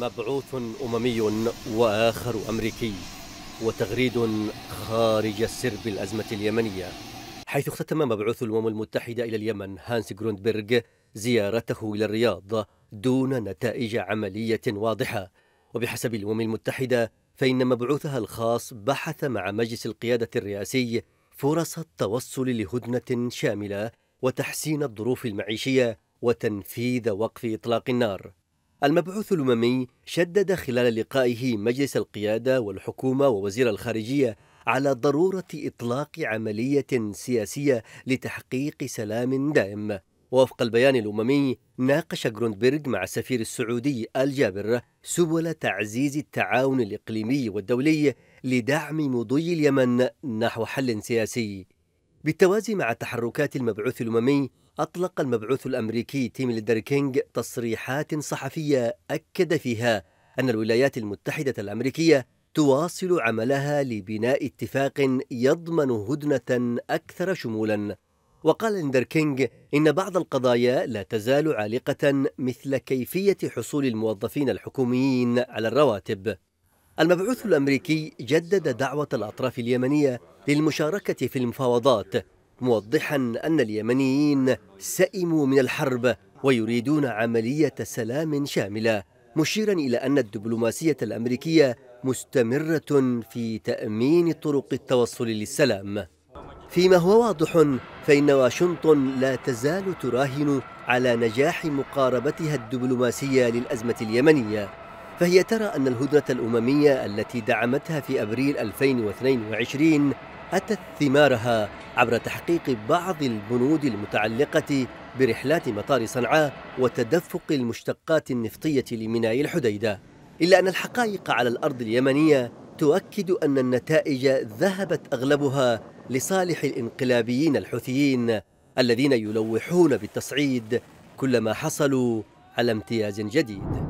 مبعوث أممي وآخر أمريكي وتغريد خارج سرب الأزمة اليمنية حيث اختتم مبعوث الأمم المتحدة إلى اليمن هانس جروندبرغ زيارته إلى الرياض دون نتائج عملية واضحة وبحسب الأمم المتحدة فإن مبعوثها الخاص بحث مع مجلس القيادة الرئاسي فرص التوصل لهدنة شاملة وتحسين الظروف المعيشية وتنفيذ وقف إطلاق النار المبعوث الأممي شدد خلال لقائه مجلس القيادة والحكومة ووزير الخارجية على ضرورة إطلاق عملية سياسية لتحقيق سلام دائم ووفق البيان الأممي ناقش جروندبرغ مع السفير السعودي آل جابر سبل تعزيز التعاون الإقليمي والدولي لدعم مضي اليمن نحو حل سياسي بالتوازي مع تحركات المبعوث الأممي أطلق المبعوث الأمريكي تيم ليدركينج تصريحات صحفية أكد فيها أن الولايات المتحدة الأمريكية تواصل عملها لبناء اتفاق يضمن هدنة أكثر شمولا وقال ليندر كينج إن بعض القضايا لا تزال عالقة مثل كيفية حصول الموظفين الحكوميين على الرواتب المبعوث الأمريكي جدد دعوة الأطراف اليمنية للمشاركة في المفاوضات موضحا أن اليمنيين سئموا من الحرب ويريدون عملية سلام شاملة مشيرا إلى أن الدبلوماسية الأمريكية مستمرة في تأمين طرق التوصل للسلام فيما هو واضح فإن واشنطن لا تزال تراهن على نجاح مقاربتها الدبلوماسية للأزمة اليمنية فهي ترى أن الهدنة الأممية التي دعمتها في أبريل 2022 أتت ثمارها عبر تحقيق بعض البنود المتعلقة برحلات مطار صنعاء وتدفق المشتقات النفطية لميناء الحديدة إلا أن الحقائق على الأرض اليمنية تؤكد أن النتائج ذهبت أغلبها لصالح الانقلابيين الحوثيين الذين يلوحون بالتصعيد كلما حصلوا على امتياز جديد